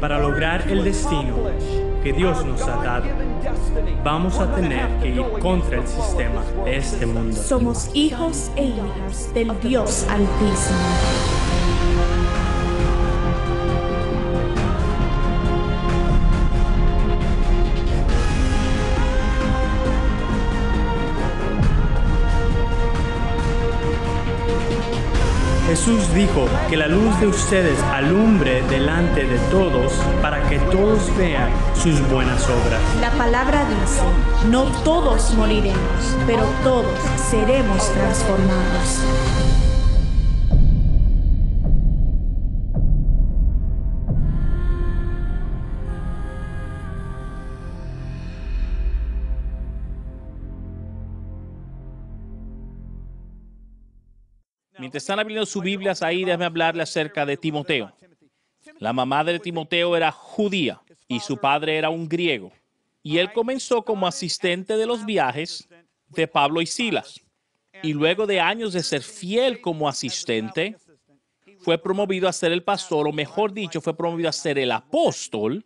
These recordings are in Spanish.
para lograr el destino que Dios nos ha dado, vamos a tener que ir contra el sistema de este mundo. Somos hijos e hijas del Dios Altísimo. Jesús dijo que la luz de ustedes alumbre delante de todos para que todos vean sus buenas obras. La palabra dice, no todos moriremos, pero todos seremos transformados. Mientras están abriendo sus Biblias ahí, déjame hablarle acerca de Timoteo. La mamá de Timoteo era judía y su padre era un griego. Y él comenzó como asistente de los viajes de Pablo y Silas. Y luego de años de ser fiel como asistente, fue promovido a ser el pastor, o mejor dicho, fue promovido a ser el apóstol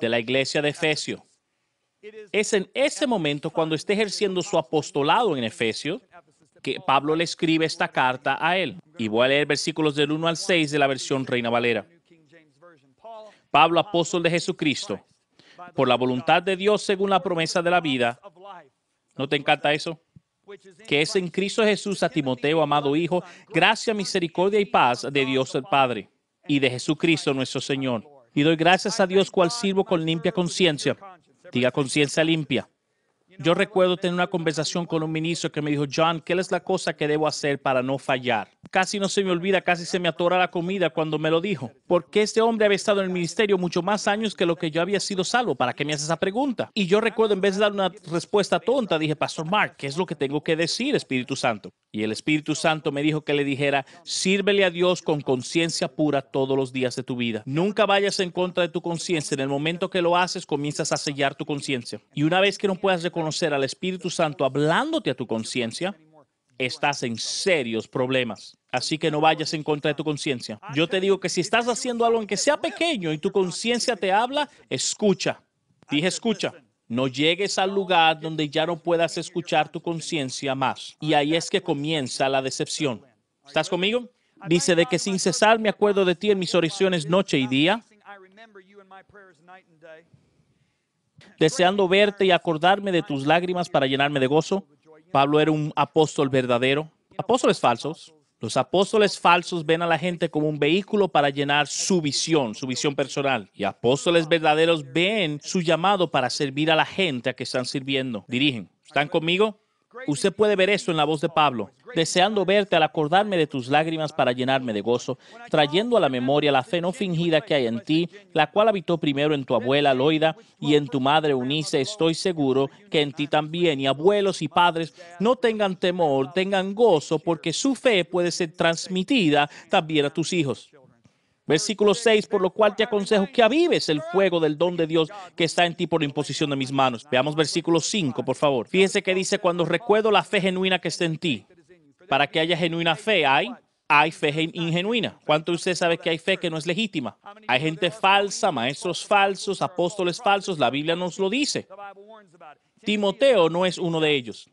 de la iglesia de Efesio. Es en ese momento cuando está ejerciendo su apostolado en Efesio que Pablo le escribe esta carta a él. Y voy a leer versículos del 1 al 6 de la versión Reina Valera. Pablo, apóstol de Jesucristo, por la voluntad de Dios según la promesa de la vida. ¿No te encanta eso? Que es en Cristo Jesús a Timoteo, amado Hijo, gracia, misericordia y paz de Dios el Padre y de Jesucristo nuestro Señor. Y doy gracias a Dios cual sirvo con limpia conciencia. Diga conciencia limpia yo recuerdo tener una conversación con un ministro que me dijo, John, ¿qué es la cosa que debo hacer para no fallar? Casi no se me olvida, casi se me atora la comida cuando me lo dijo. Porque este hombre había estado en el ministerio mucho más años que lo que yo había sido salvo. ¿Para qué me hace esa pregunta? Y yo recuerdo, en vez de dar una respuesta tonta, dije, Pastor Mark, ¿qué es lo que tengo que decir, Espíritu Santo? Y el Espíritu Santo me dijo que le dijera, sírvele a Dios con conciencia pura todos los días de tu vida. Nunca vayas en contra de tu conciencia. En el momento que lo haces, comienzas a sellar tu conciencia. Y una vez que no puedas reconocer al Espíritu Santo hablándote a tu conciencia, estás en serios problemas. Así que no vayas en contra de tu conciencia. Yo te digo que si estás haciendo algo en que sea pequeño y tu conciencia te habla, escucha. Dije escucha. No llegues al lugar donde ya no puedas escuchar tu conciencia más. Y ahí es que comienza la decepción. ¿Estás conmigo? Dice de que sin cesar me acuerdo de ti en mis oraciones noche y día deseando verte y acordarme de tus lágrimas para llenarme de gozo. Pablo era un apóstol verdadero. Apóstoles falsos. Los apóstoles falsos ven a la gente como un vehículo para llenar su visión, su visión personal. Y apóstoles verdaderos ven su llamado para servir a la gente a que están sirviendo. Dirigen. ¿Están conmigo? Usted puede ver eso en la voz de Pablo, deseando verte al acordarme de tus lágrimas para llenarme de gozo, trayendo a la memoria la fe no fingida que hay en ti, la cual habitó primero en tu abuela Loida y en tu madre Unice. Estoy seguro que en ti también, y abuelos y padres, no tengan temor, tengan gozo, porque su fe puede ser transmitida también a tus hijos. Versículo 6, por lo cual te aconsejo que avives el fuego del don de Dios que está en ti por la imposición de mis manos. Veamos versículo 5, por favor. Fíjense que dice, cuando recuerdo la fe genuina que está en ti, para que haya genuina fe, hay hay fe ingenuina. ¿Cuánto usted sabe que hay fe que no es legítima? Hay gente falsa, maestros falsos, apóstoles falsos, la Biblia nos lo dice. Timoteo no es uno de ellos.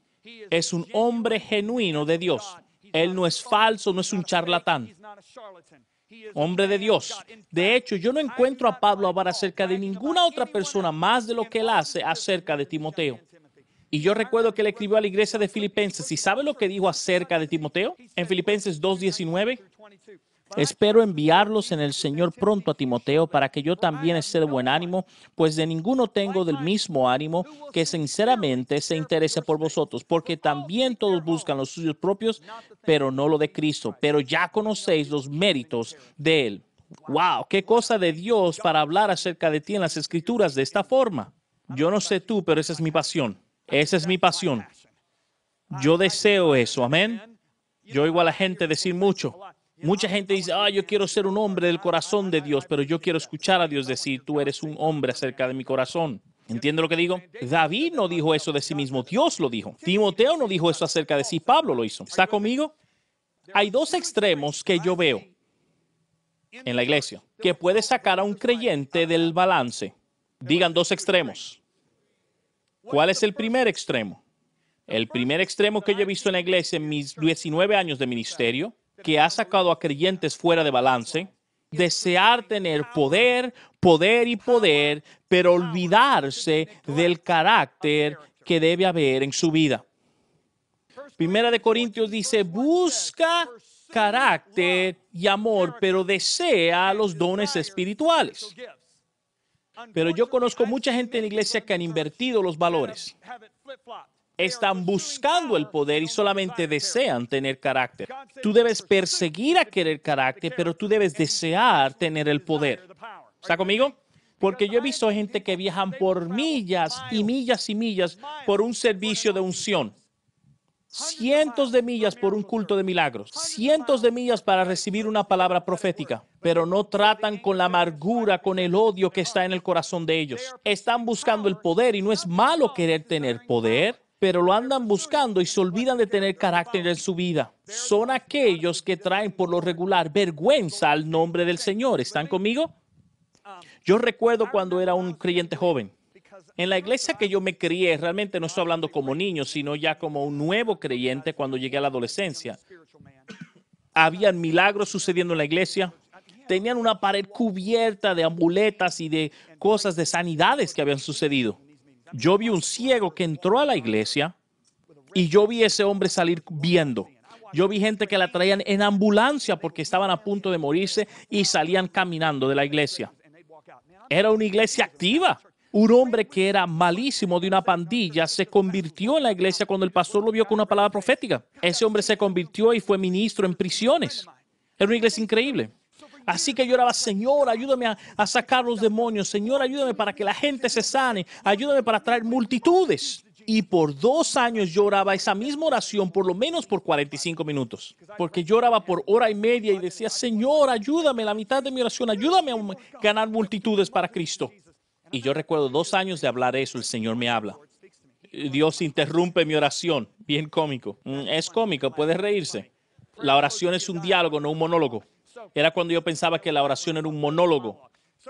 Es un hombre genuino de Dios. Él no es falso, no es un charlatán hombre de Dios. De hecho, yo no encuentro a Pablo hablar acerca de ninguna otra persona más de lo que él hace acerca de Timoteo. Y yo recuerdo que le escribió a la iglesia de Filipenses. ¿Y sabe lo que dijo acerca de Timoteo? En Filipenses 2.19. Espero enviarlos en el Señor pronto a Timoteo para que yo también esté de buen ánimo, pues de ninguno tengo del mismo ánimo que sinceramente se interese por vosotros, porque también todos buscan los suyos propios, pero no lo de Cristo. Pero ya conocéis los méritos de Él. ¡Wow! ¡Qué cosa de Dios para hablar acerca de ti en las escrituras de esta forma! Yo no sé tú, pero esa es mi pasión. Esa es mi pasión. Yo deseo eso, amén. Yo oigo a la gente decir mucho. Mucha gente dice, ah, yo quiero ser un hombre del corazón de Dios, pero yo quiero escuchar a Dios decir, tú eres un hombre acerca de mi corazón. ¿Entiende lo que digo? David no dijo eso de sí mismo, Dios lo dijo. Timoteo no dijo eso acerca de sí, Pablo lo hizo. ¿Está conmigo? Hay dos extremos que yo veo en la iglesia que puede sacar a un creyente del balance. Digan dos extremos. ¿Cuál es el primer extremo? El primer extremo que yo he visto en la iglesia en mis 19 años de ministerio que ha sacado a creyentes fuera de balance, desear tener poder, poder y poder, pero olvidarse del carácter que debe haber en su vida. Primera de Corintios dice, busca carácter y amor, pero desea los dones espirituales. Pero yo conozco mucha gente en la iglesia que han invertido los valores están buscando el poder y solamente desean tener carácter. Tú debes perseguir a querer carácter, pero tú debes desear tener el poder. ¿Está conmigo? Porque yo he visto gente que viajan por millas y millas y millas por un servicio de unción. Cientos de millas por un culto de milagros. Cientos de millas para recibir una palabra profética. Pero no tratan con la amargura, con el odio que está en el corazón de ellos. Están buscando el poder y no es malo querer tener poder pero lo andan buscando y se olvidan de tener carácter en su vida. Son aquellos que traen por lo regular vergüenza al nombre del Señor. ¿Están conmigo? Yo recuerdo cuando era un creyente joven. En la iglesia que yo me crié, realmente no estoy hablando como niño, sino ya como un nuevo creyente cuando llegué a la adolescencia. Habían milagros sucediendo en la iglesia. Tenían una pared cubierta de amuletas y de cosas de sanidades que habían sucedido. Yo vi un ciego que entró a la iglesia y yo vi ese hombre salir viendo. Yo vi gente que la traían en ambulancia porque estaban a punto de morirse y salían caminando de la iglesia. Era una iglesia activa. Un hombre que era malísimo de una pandilla se convirtió en la iglesia cuando el pastor lo vio con una palabra profética. Ese hombre se convirtió y fue ministro en prisiones. Era una iglesia increíble. Así que lloraba, Señor, ayúdame a, sacar los demonios. Señor, ayúdame para que la gente se sane. Ayúdame para traer multitudes. Y por dos años lloraba esa misma oración, por lo menos por 45 minutos, porque lloraba por hora y media y decía, Señor, ayúdame, la mitad de mi oración, ayúdame a ganar multitudes para Cristo. Y yo recuerdo dos años de hablar eso, el Señor me habla. Dios interrumpe mi oración, bien cómico. Mm, es cómico, puede reírse. La oración es un diálogo, no un monólogo. Era cuando yo pensaba que la oración era un monólogo.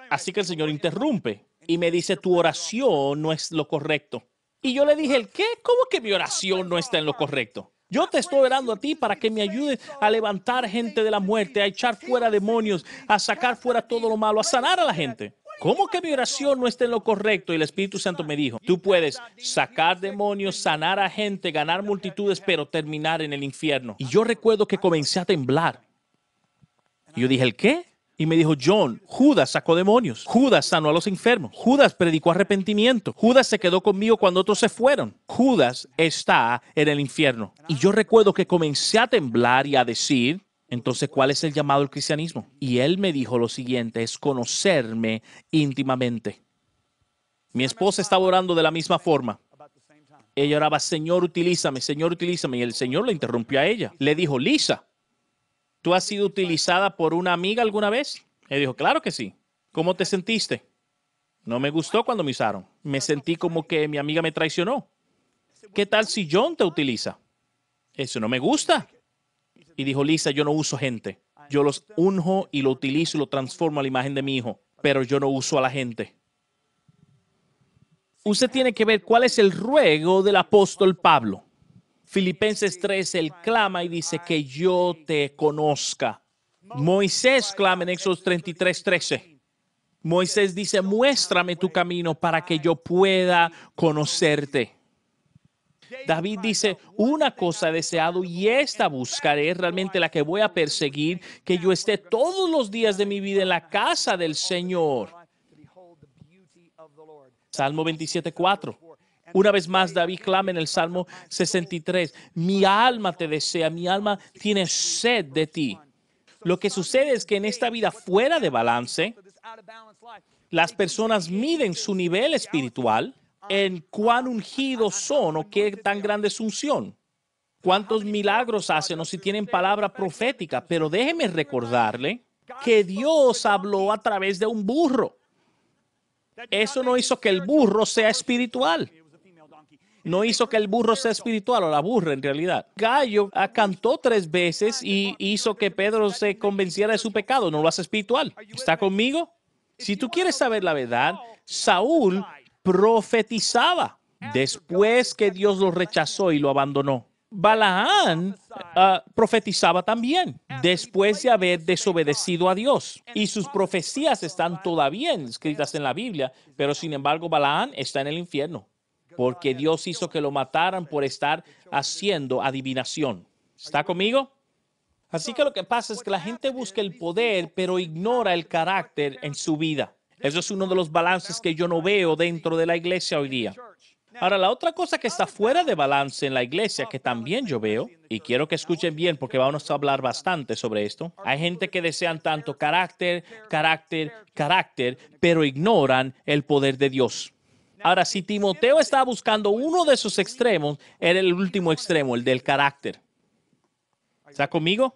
Así que el Señor interrumpe y me dice, tu oración no es lo correcto. Y yo le dije, ¿el qué? ¿Cómo que mi oración no está en lo correcto? Yo te estoy orando a ti para que me ayudes a levantar gente de la muerte, a echar fuera demonios, a sacar fuera todo lo malo, a sanar a la gente. ¿Cómo que mi oración no está en lo correcto? Y el Espíritu Santo me dijo, tú puedes sacar demonios, sanar a gente, ganar multitudes, pero terminar en el infierno. Y yo recuerdo que comencé a temblar yo dije, ¿el qué? Y me dijo, John, Judas sacó demonios, Judas sanó a los enfermos, Judas predicó arrepentimiento, Judas se quedó conmigo cuando otros se fueron, Judas está en el infierno. Y yo recuerdo que comencé a temblar y a decir, entonces, ¿cuál es el llamado al cristianismo? Y él me dijo lo siguiente, es conocerme íntimamente. Mi esposa estaba orando de la misma forma. Ella oraba, Señor, utilízame, Señor, utilízame. Y el Señor le interrumpió a ella. Le dijo, Lisa, ¿Tú has sido utilizada por una amiga alguna vez? Él dijo, claro que sí. ¿Cómo te sentiste? No me gustó cuando me usaron. Me sentí como que mi amiga me traicionó. ¿Qué tal si John te utiliza? Eso no me gusta. Y dijo, Lisa, yo no uso gente. Yo los unjo y lo utilizo y lo transformo a la imagen de mi hijo, pero yo no uso a la gente. Usted tiene que ver cuál es el ruego del apóstol Pablo. Filipenses 3, él clama y dice que yo te conozca. Moisés clama en Éxodo 33, 13. Moisés dice, muéstrame tu camino para que yo pueda conocerte. David dice, una cosa he deseado y esta buscaré, realmente la que voy a perseguir, que yo esté todos los días de mi vida en la casa del Señor. Salmo 27, 4. Una vez más, David clama en el Salmo 63, mi alma te desea, mi alma tiene sed de ti. Lo que sucede es que en esta vida fuera de balance, las personas miden su nivel espiritual en cuán ungidos son o qué tan grande es su unción. Cuántos milagros hacen o si tienen palabra profética. Pero déjeme recordarle que Dios habló a través de un burro. Eso no hizo que el burro sea espiritual no hizo que el burro sea espiritual o la burra en realidad. Gallo cantó tres veces y hizo que Pedro se convenciera de su pecado, no lo hace espiritual. ¿Está conmigo? Si tú quieres saber la verdad, Saúl profetizaba después que Dios lo rechazó y lo abandonó. Balaán ah, profetizaba también después de haber desobedecido a Dios. Y sus profecías están todavía escritas en la Biblia, pero sin embargo Balaán está en el infierno porque Dios hizo que lo mataran por estar haciendo adivinación. ¿Está conmigo? Así que lo que pasa es que la gente busca el poder, pero ignora el carácter en su vida. Eso es uno de los balances que yo no veo dentro de la iglesia hoy día. Ahora, la otra cosa que está fuera de balance en la iglesia, que también yo veo, y quiero que escuchen bien porque vamos a hablar bastante sobre esto, hay gente que desean tanto carácter, carácter, carácter, pero ignoran el poder de Dios. Ahora, si Timoteo estaba buscando uno de sus extremos, era el último extremo, el del carácter. ¿Está conmigo?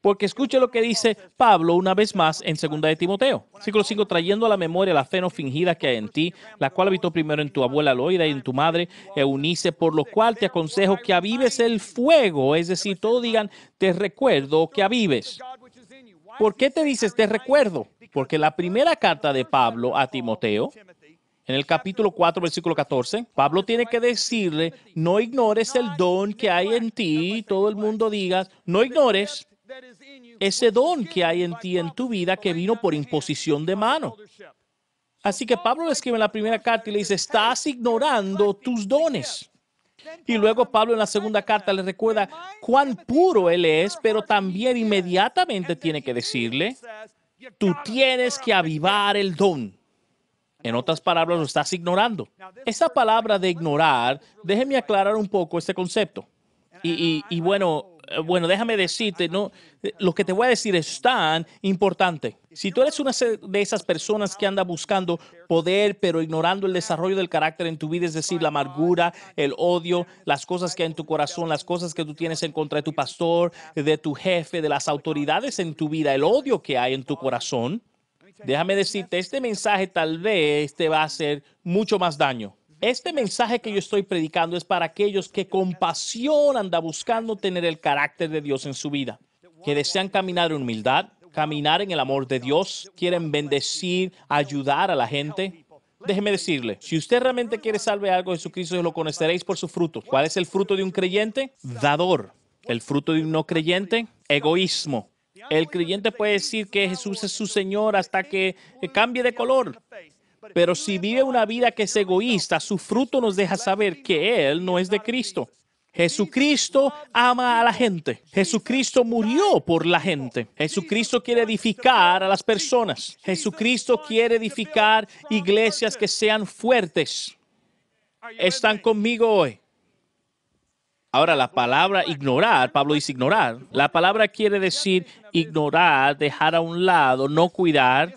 Porque escuche lo que dice Pablo una vez más en 2 de Timoteo. Versículo 5, trayendo a la memoria la fe no fingida que hay en ti, la cual habitó primero en tu abuela Loida y en tu madre Eunice, por lo cual te aconsejo que avives el fuego. Es decir, todos digan, te recuerdo que avives. ¿Por qué te dices te recuerdo? Porque la primera carta de Pablo a Timoteo en el capítulo 4, versículo 14, Pablo tiene que decirle, no ignores el don que hay en ti, todo el mundo diga, no ignores ese don que hay en ti, en tu vida, que vino por imposición de mano. Así que Pablo le escribe en la primera carta y le dice, estás ignorando tus dones. Y luego Pablo en la segunda carta le recuerda cuán puro él es, pero también inmediatamente tiene que decirle, tú tienes que avivar el don. En otras palabras, lo estás ignorando. Esa palabra de ignorar, déjeme aclarar un poco este concepto. Y, bueno, eh, bueno, déjame decirte, no, eh, lo que te voy a decir es tan importante. Si tú eres una de esas personas que anda buscando poder, pero ignorando el desarrollo del carácter en tu vida, es decir, la amargura, el odio, las cosas que hay en tu corazón, las cosas que tú tienes en contra de tu pastor, de tu jefe, de las autoridades en tu vida, el odio que hay en tu corazón, Déjame decirte, este mensaje tal vez te va a hacer mucho más daño. Este mensaje que yo estoy predicando es para aquellos que con pasión anda buscando tener el carácter de Dios en su vida, que desean caminar en humildad, caminar en el amor de Dios, quieren bendecir, ayudar a la gente. Déjeme decirle, si usted realmente quiere salvar algo, Jesucristo lo conoceréis por su fruto. ¿Cuál es el fruto de un creyente? Dador. El fruto de un no creyente, egoísmo. El creyente puede decir que Jesús es su Señor hasta que eh, cambie de color. Pero si vive una vida que es egoísta, su fruto nos deja saber que Él no es de Cristo. Jesucristo ama a la gente. Jesucristo murió por la gente. Jesucristo quiere edificar a las personas. Jesucristo quiere edificar iglesias que sean fuertes. ¿Están conmigo hoy? Ahora, la palabra ignorar, Pablo dice ignorar. La palabra quiere decir ignorar, dejar a un lado, no cuidar.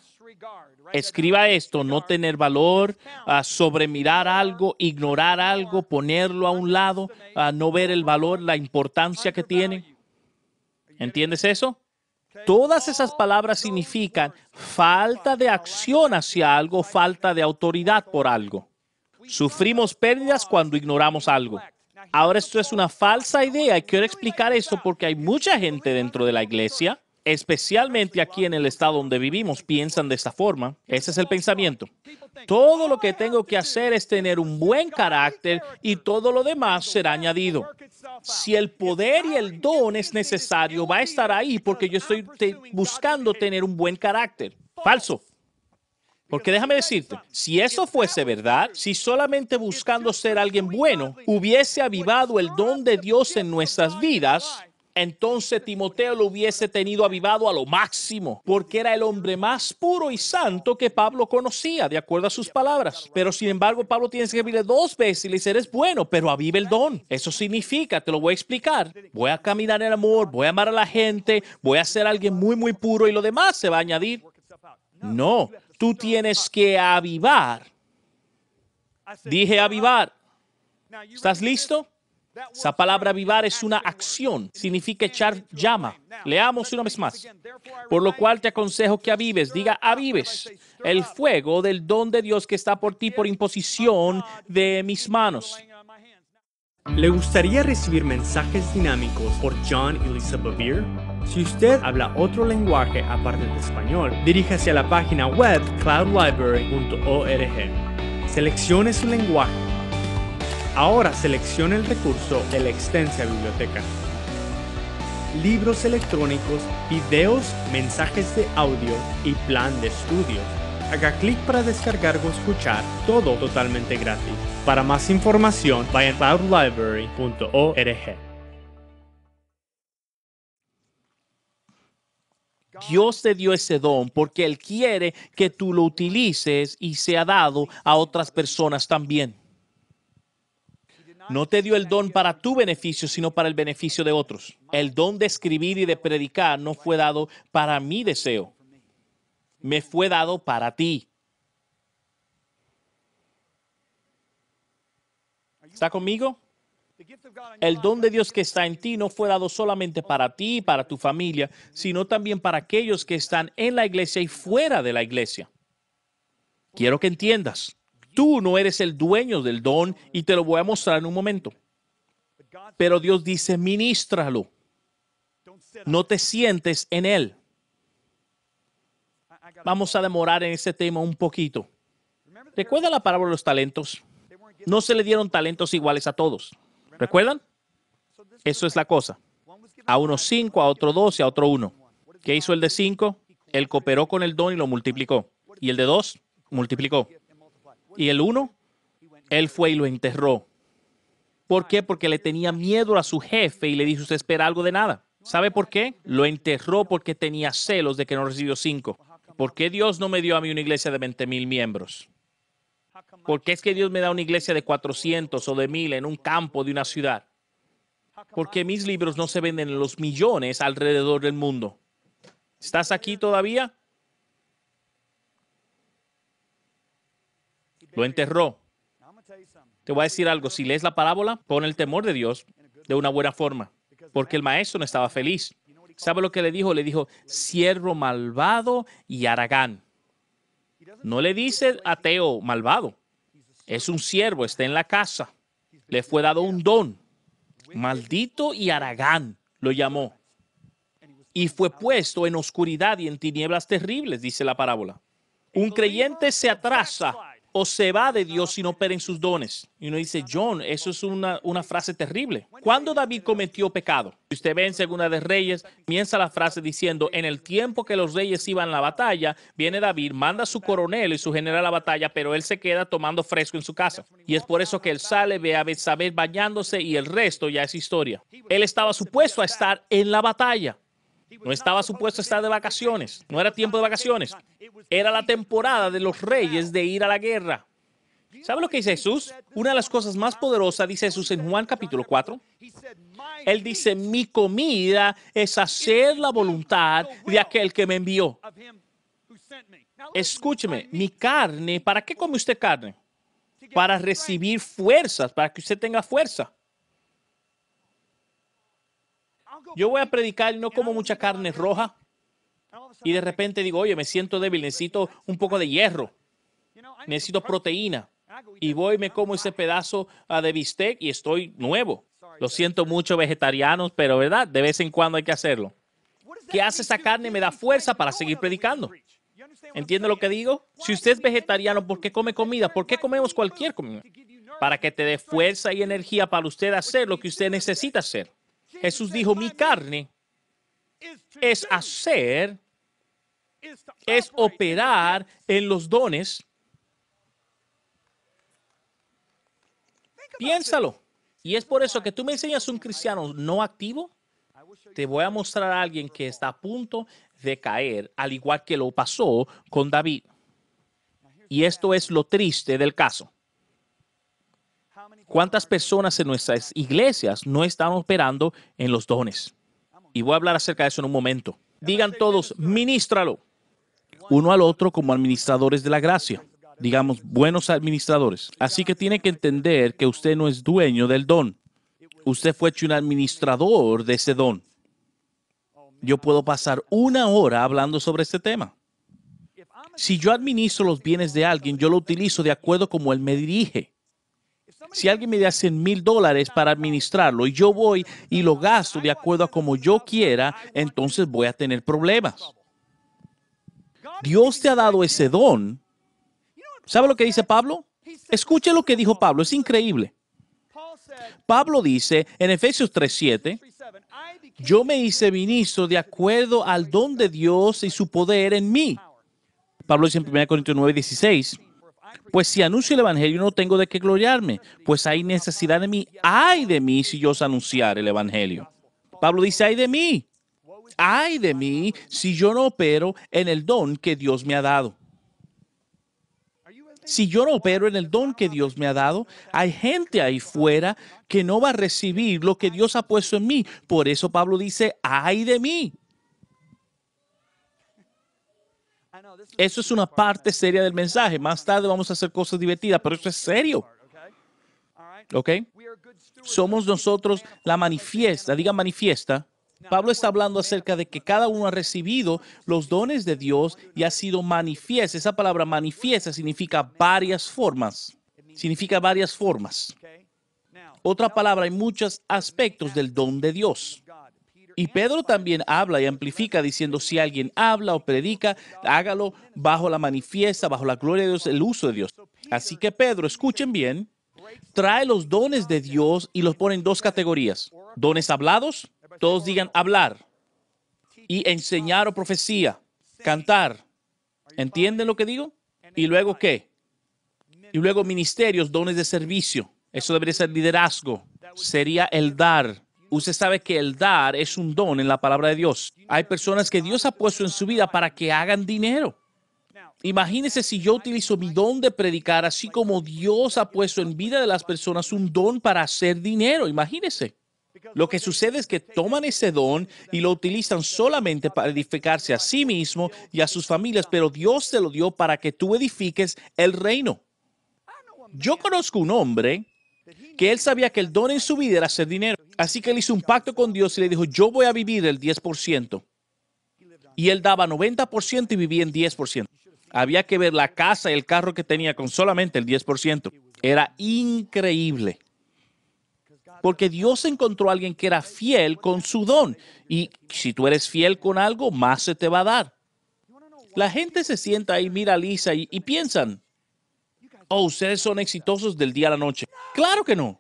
Escriba esto, no tener valor, ah, sobremirar algo, ignorar algo, ponerlo a un lado, ah, no ver el valor, la importancia que tiene. ¿Entiendes eso? Todas esas palabras significan falta de acción hacia algo, falta de autoridad por algo. Sufrimos pérdidas cuando ignoramos algo. Ahora esto es una falsa idea y quiero explicar esto porque hay mucha gente dentro de la iglesia, especialmente aquí en el estado donde vivimos, piensan de esta forma. Ese es el pensamiento. Todo lo que tengo que hacer es tener un buen carácter y todo lo demás será añadido. Si el poder y el don es necesario, va a estar ahí porque yo estoy buscando tener un buen carácter. Falso. Porque déjame decirte, si eso fuese verdad, si solamente buscando ser alguien bueno hubiese avivado el don de Dios en nuestras vidas, entonces Timoteo lo hubiese tenido avivado a lo máximo, porque era el hombre más puro y santo que Pablo conocía, de acuerdo a sus palabras. Pero sin embargo, Pablo tiene que escribirle dos veces y le dice, eres bueno, pero avive el don. Eso significa, te lo voy a explicar, voy a caminar en amor, voy a amar a la gente, voy a ser alguien muy, muy puro y lo demás se va a añadir. No, tú tienes que avivar. Dije avivar. ¿Estás listo? Esa palabra avivar es una acción, significa echar llama. Leamos una vez más. Por lo cual te aconsejo que avives, diga avives el fuego del don de Dios que está por ti por imposición de mis manos. ¿Le gustaría recibir mensajes dinámicos por John Elizabeth Beer? Si usted habla otro lenguaje aparte de español, diríjase a la página web cloudlibrary.org. Seleccione su lenguaje. Ahora seleccione el recurso de la extensa biblioteca. Libros electrónicos, videos, mensajes de audio y plan de estudio haga clic para descargar o escuchar todo totalmente gratis. Para más información, vaya a cloudlibrary.org. Dios te dio ese don porque Él quiere que tú lo utilices y sea dado a otras personas también. No te dio el don para tu beneficio, sino para el beneficio de otros. El don de escribir y de predicar no fue dado para mi deseo me fue dado para ti. ¿Está conmigo? El don de Dios que está en ti no fue dado solamente para ti y para tu familia, sino también para aquellos que están en la iglesia y fuera de la iglesia. Quiero que entiendas, tú no eres el dueño del don y te lo voy a mostrar en un momento. Pero Dios dice, ministralo. No te sientes en él. Vamos a demorar en ese tema un poquito. ¿Recuerda la parábola de los talentos? No se le dieron talentos iguales a todos. ¿Recuerdan? Eso es la cosa. A uno cinco, a otro dos y a otro uno. ¿Qué hizo el de cinco? Él cooperó con el don y lo multiplicó. ¿Y el de dos? Multiplicó. ¿Y el uno? Él fue y lo enterró. ¿Por qué? Porque le tenía miedo a su jefe y le dijo, usted espera algo de nada. ¿Sabe por qué? Lo enterró porque tenía celos de que no recibió cinco. ¿Por qué Dios no me dio a mí una iglesia de 20 mil miembros? ¿Por qué es que Dios me da una iglesia de 400 o de 1000 en un campo de una ciudad? ¿Por qué mis libros no se venden en los millones alrededor del mundo? ¿Estás aquí todavía? Lo enterró. Te voy a decir algo, si lees la parábola, pon el temor de Dios de una buena forma, porque el maestro no estaba feliz. ¿Sabe lo que le dijo? Le dijo, siervo malvado y aragán. No le dice ateo malvado. Es un siervo, está en la casa. Le fue dado un don. Maldito y aragán lo llamó. Y fue puesto en oscuridad y en tinieblas terribles, dice la parábola. Un creyente se atrasa o se va de Dios si no opera sus dones. Y uno dice, John, eso es una, frase terrible. ¿Cuándo David cometió pecado? usted ve en Segunda de Reyes, comienza la frase diciendo, en el tiempo que los reyes iban a la batalla, viene David, manda a su coronel y su general a la batalla, pero él se queda tomando fresco en su casa. Y es por eso que él sale, ve a Betsabé bañándose y el resto ya es historia. Él estaba supuesto a estar en la batalla. No estaba supuesto estar de vacaciones. No era tiempo de vacaciones. Era la temporada de los reyes de ir a la guerra. ¿Sabe lo que dice Jesús? Una de las cosas más poderosas dice Jesús en Juan capítulo 4. Él dice, mi comida es hacer la voluntad de aquel que me envió. Escúcheme, mi carne, ¿para qué come usted carne? Para recibir fuerzas, para que usted tenga fuerza. Yo voy a predicar, y no como mucha carne roja. Y de repente digo, oye, me siento débil, necesito un poco de hierro, necesito proteína. Y voy, me como ese pedazo ah, de bistec y estoy nuevo. Lo siento mucho, vegetarianos, pero verdad, de vez en cuando hay que hacerlo. ¿Qué hace esa carne? Me da fuerza para seguir predicando. ¿Entiende lo que digo? Si usted es vegetariano, ¿por qué come comida? ¿Por qué comemos cualquier comida? Para que te dé fuerza y energía para usted hacer lo que usted necesita hacer. Jesús dijo, mi carne es hacer, es operar en los dones. Piénsalo. Y es por eso que tú me enseñas un cristiano no activo. Te voy a mostrar a alguien que está a punto de caer, al igual que lo pasó con David. Y esto es lo triste del caso. ¿Cuántas personas en nuestras iglesias no están operando en los dones? Y voy a hablar acerca de eso en un momento. Digan todos, ministralo uno al otro como administradores de la gracia, digamos, buenos administradores. Así que tiene que entender que usted no es dueño del don. Usted fue hecho un administrador de ese don. Yo puedo pasar una hora hablando sobre este tema. Si yo administro los bienes de alguien, yo lo utilizo de acuerdo como él me dirige. Si alguien me da 100 mil dólares para administrarlo y yo voy y lo gasto de acuerdo a como yo quiera, entonces voy a tener problemas. Dios te ha dado ese don. ¿Sabe lo que dice Pablo? Escuche lo que dijo Pablo, es increíble. Pablo dice en Efesios 3:7, yo me hice ministro de acuerdo al don de Dios y su poder en mí. Pablo dice en 1 Corintios 9:16, pues si anuncio el Evangelio no tengo de qué gloriarme, pues hay necesidad de mí. Ay de mí si yo os anunciar el Evangelio. Pablo dice, ay de mí. Ay de mí si yo no opero en el don que Dios me ha dado. Si yo no opero en el don que Dios me ha dado, hay gente ahí fuera que no va a recibir lo que Dios ha puesto en mí. Por eso Pablo dice, ay de mí. Eso es una parte seria del mensaje. Más tarde vamos a hacer cosas divertidas, pero eso es serio. ¿Ok? Somos nosotros la manifiesta, diga manifiesta. Pablo está hablando acerca de que cada uno ha recibido los dones de Dios y ha sido manifiesta. Esa palabra manifiesta significa varias formas. Significa varias formas. Otra palabra, hay muchos aspectos del don de Dios. Y Pedro también habla y amplifica diciendo, si alguien habla o predica, hágalo bajo la manifiesta, bajo la gloria de Dios, el uso de Dios. Así que Pedro, escuchen bien, trae los dones de Dios y los pone en dos categorías. Dones hablados, todos digan hablar, y enseñar o profecía, cantar. ¿Entienden lo que digo? ¿Y luego qué? Y luego ministerios, dones de servicio. Eso debería ser liderazgo. Sería el dar. Usted sabe que el dar es un don en la palabra de Dios. Hay personas que Dios ha puesto en su vida para que hagan dinero. Imagínese si yo utilizo mi don de predicar, así como Dios ha puesto en vida de las personas un don para hacer dinero. Imagínese. Lo que sucede es que toman ese don y lo utilizan solamente para edificarse a sí mismo y a sus familias, pero Dios se lo dio para que tú edifiques el reino. Yo conozco un hombre que él sabía que el don en su vida era hacer dinero. Así que él hizo un pacto con Dios y le dijo, yo voy a vivir el 10%. Y él daba 90% y vivía en 10%. Había que ver la casa y el carro que tenía con solamente el 10%. Era increíble. Porque Dios encontró a alguien que era fiel con su don. Y si tú eres fiel con algo, más se te va a dar. La gente se sienta ahí, mira a Lisa y, y piensan, oh, ustedes son exitosos del día a la noche. Claro que no.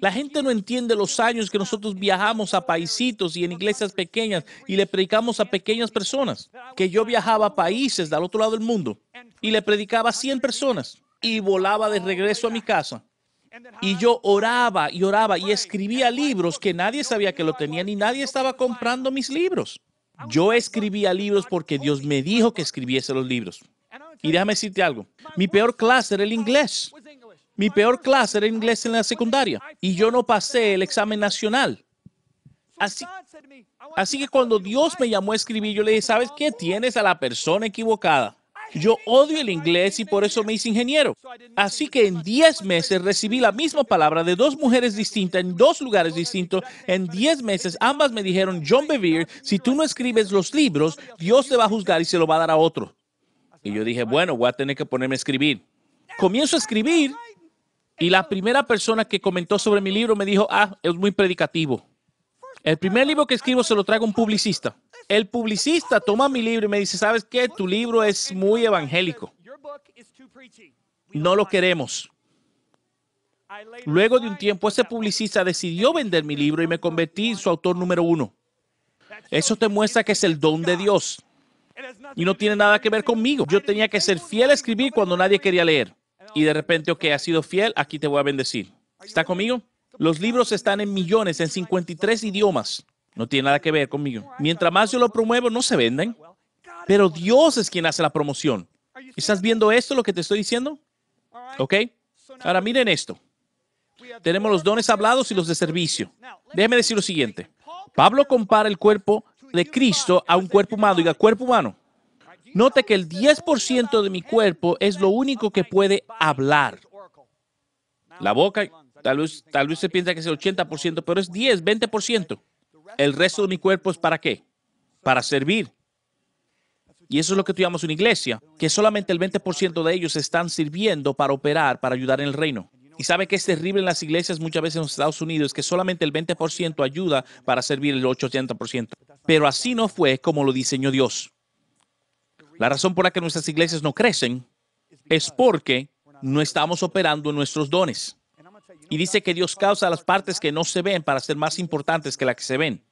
La gente no entiende los años que nosotros viajamos a paisitos y en iglesias pequeñas y le predicamos a pequeñas personas. Que yo viajaba a países del otro lado del mundo y le predicaba a 100 personas y volaba de regreso a mi casa. Y yo oraba y oraba y escribía libros que nadie sabía que lo tenía y nadie estaba comprando mis libros. Yo escribía libros porque Dios me dijo que escribiese los libros. Y déjame decirte algo, mi peor clase era el inglés. Mi peor clase era el inglés en la secundaria y yo no pasé el examen nacional. Así, así que cuando Dios me llamó a escribir, yo le dije, ¿sabes qué? Tienes a la persona equivocada. Yo odio el inglés y por eso me hice ingeniero. Así que en 10 meses recibí la misma palabra de dos mujeres distintas en dos lugares distintos. En 10 meses ambas me dijeron, John Bevere, si tú no escribes los libros, Dios te va a juzgar y se lo va a dar a otro. Y yo dije, bueno, voy a tener que ponerme a escribir. Comienzo a escribir y la primera persona que comentó sobre mi libro me dijo, ah, es muy predicativo. El primer libro que escribo se lo traigo a un publicista. El publicista toma mi libro y me dice, ¿sabes qué? Tu libro es muy evangélico. No lo queremos. Luego de un tiempo, ese publicista decidió vender mi libro y me convertí en su autor número uno. Eso te muestra que es el don de Dios y no tiene nada que ver conmigo. Yo tenía que ser fiel a escribir cuando nadie quería leer. Y de repente, ok, ha sido fiel, aquí te voy a bendecir. ¿Está conmigo? Los libros están en millones, en 53 idiomas. No tiene nada que ver conmigo. Mientras más yo lo promuevo, no se venden. Pero Dios es quien hace la promoción. ¿Estás viendo esto, lo que te estoy diciendo? ¿Ok? Ahora miren esto. Tenemos los dones hablados y los de servicio. Déjeme decir lo siguiente. Pablo compara el cuerpo de Cristo a un cuerpo humano. Diga, cuerpo humano. Note que el 10% de mi cuerpo es lo único que puede hablar. La boca, tal vez, tal vez se piensa que es el 80%, pero es 10, 20%. El resto de mi cuerpo es para qué? Para servir. Y eso es lo que tuvimos en una iglesia, que solamente el 20% de ellos están sirviendo para operar, para ayudar en el reino. Y sabe que es terrible en las iglesias muchas veces en los Estados Unidos que solamente el 20% ayuda para servir el 80%. Pero así no fue como lo diseñó Dios. La razón por la que nuestras iglesias no crecen es porque no estamos operando nuestros dones. Y dice que Dios causa las partes que no se ven para ser más importantes que las que se ven.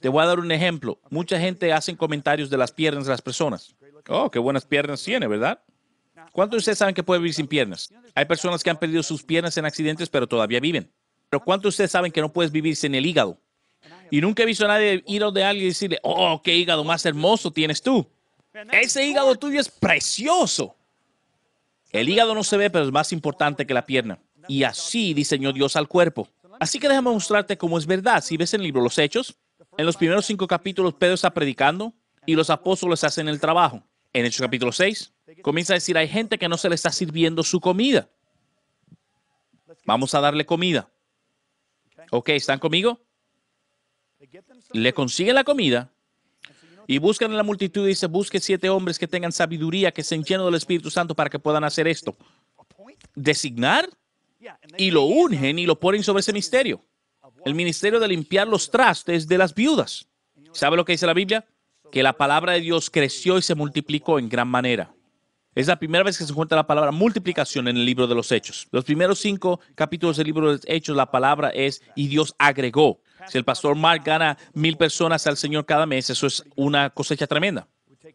Te voy a dar un ejemplo. Mucha gente hace comentarios de las piernas de las personas. Oh, qué buenas piernas tiene, ¿verdad? ¿Cuántos de ustedes saben que puede vivir sin piernas? Hay personas que han perdido sus piernas en accidentes, pero todavía viven. Pero ¿cuántos de ustedes saben que no puedes vivir sin el hígado? Y nunca he visto a nadie ir de alguien y decirle, oh, qué hígado más hermoso tienes tú. Ese hígado tuyo es precioso. El hígado no se ve, pero es más importante que la pierna. Y así diseñó Dios al cuerpo. Así que déjame mostrarte cómo es verdad. Si ves en el libro Los Hechos, en los primeros cinco capítulos Pedro está predicando y los apóstoles hacen el trabajo. En Hechos capítulo 6, Comienza a decir, hay gente que no se le está sirviendo su comida. Vamos a darle comida. Ok, ¿están conmigo? Le consigue la comida y buscan en la multitud y dice, busque siete hombres que tengan sabiduría, que se llenos del Espíritu Santo para que puedan hacer esto. Designar y lo ungen y lo ponen sobre ese misterio. El ministerio de limpiar los trastes de las viudas. ¿Sabe lo que dice la Biblia? Que la palabra de Dios creció y se multiplicó en gran manera. Es la primera vez que se encuentra la palabra multiplicación en el libro de los Hechos. Los primeros cinco capítulos del libro de los Hechos, la palabra es y Dios agregó. Si el pastor Mark gana mil personas al Señor cada mes, eso es una cosecha tremenda.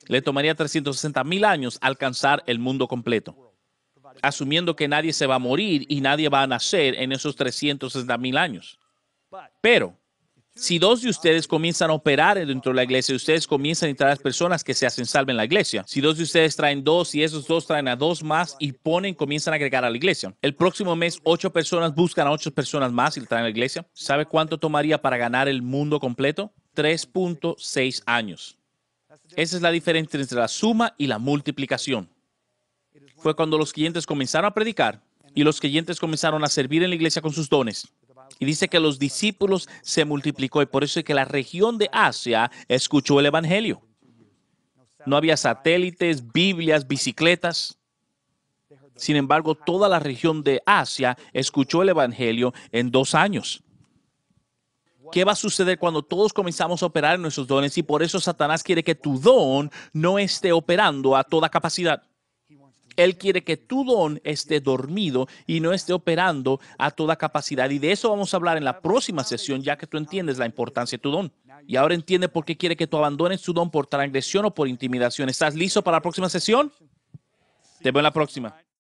Le tomaría 360 mil años alcanzar el mundo completo, asumiendo que nadie se va a morir y nadie va a nacer en esos 360 mil años. Pero si dos de ustedes comienzan a operar dentro de la iglesia, ustedes comienzan a traer personas que se hacen salvo en la iglesia. Si dos de ustedes traen dos y esos dos traen a dos más y ponen, comienzan a agregar a la iglesia. El próximo mes, ocho personas buscan a ocho personas más y traen a la iglesia. ¿Sabe cuánto tomaría para ganar el mundo completo? 3.6 años. Esa es la diferencia entre la suma y la multiplicación. Fue cuando los clientes comenzaron a predicar y los creyentes comenzaron a servir en la iglesia con sus dones. Y dice que los discípulos se multiplicó y por eso es que la región de Asia escuchó el Evangelio. No había satélites, Biblias, bicicletas. Sin embargo, toda la región de Asia escuchó el Evangelio en dos años. ¿Qué va a suceder cuando todos comenzamos a operar en nuestros dones? Y por eso Satanás quiere que tu don no esté operando a toda capacidad. Él quiere que tu don esté dormido y no esté operando a toda capacidad. Y de eso vamos a hablar en la próxima sesión, ya que tú entiendes la importancia de tu don. Y ahora entiende por qué quiere que tú abandones tu don por transgresión o por intimidación. ¿Estás listo para la próxima sesión? Te veo en la próxima.